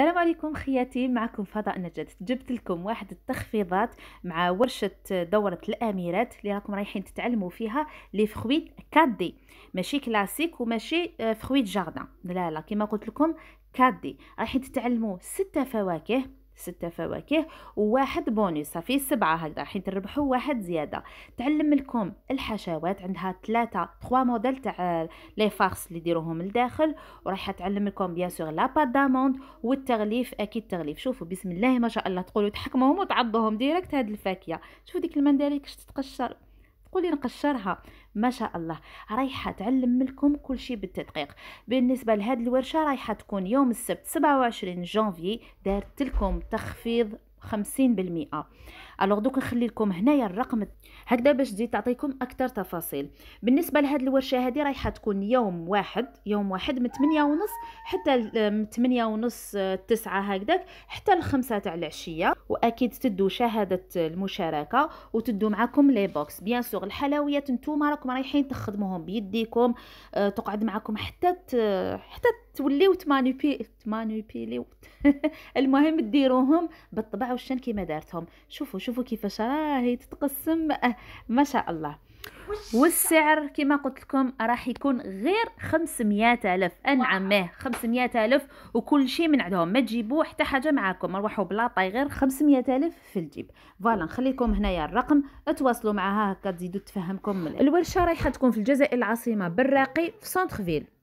السلام عليكم خياتي معكم فضاء نجد جبت لكم واحد التخفيضات مع ورشة دورة الأميرات اللي راكم رايحين تتعلموا فيها لي فخويت كادي ماشي كلاسيك وماشي آه، فخويت جاردان لا لا كما قلت لكم كادي رايحين تتعلموا ستة فواكه ستة فواكه وواحد بونيس صافي سبعة هكذا حيت تربحوا واحد زيادة تعلم لكم الحشوات عندها ثلاثة تخوا موديل تاع لي فارس اللي يديروهم لداخل وراح تعلم لكم بيان سور لا بات داموند والتغليف اكيد تغليف شوفوا بسم الله ما شاء الله تقولوا تحكموهم وتعضوهم ديريكت هاد الفاكهة شوفوا ديك المنديل كش تتقشر تقولي نقشرها ما شاء الله رايحه تعلم لكم كل شيء بالتدقيق بالنسبه لهذه الورشه رايحه تكون يوم السبت 27 جانفي دارت لكم تخفيض 50% الوغ دوك نخلي لكم هنايا الرقم هكذا باش تزيد تعطيكم اكثر تفاصيل بالنسبه لهاد الورشه هذه رايحه تكون يوم واحد يوم واحد من 8 ونص حتى من 8 ونص 9 آه، هكذاك حتى الخمسة تاع العشيه واكيد تدو شهاده المشاركه وتدو معكم لي بوكس بيان سور الحلويات نتوما راكم رايحين تخدموهم بيديكم آه، تقعد معكم حتى حتى توليو تمانيبي تمانيبيليو المهم ديروهم بالطبع والشن كيما دارتهم شوفوا شوفوا كيفاش راهي تتقسم ما شاء الله والسعر كما قلت لكم راح يكون غير 500 الف انعمه 500 الف وكل شيء من عندهم ما تجيبوا حتى حاجه معاكم روحوا بلاطاي غير 500 الف في الجيب فوالا نخليكم هنايا الرقم تواصلوا معها هكا تزيدوا تفهمكم الورشه رايحه تكون في الجزائر العاصمه بالراقي في سونتر فيل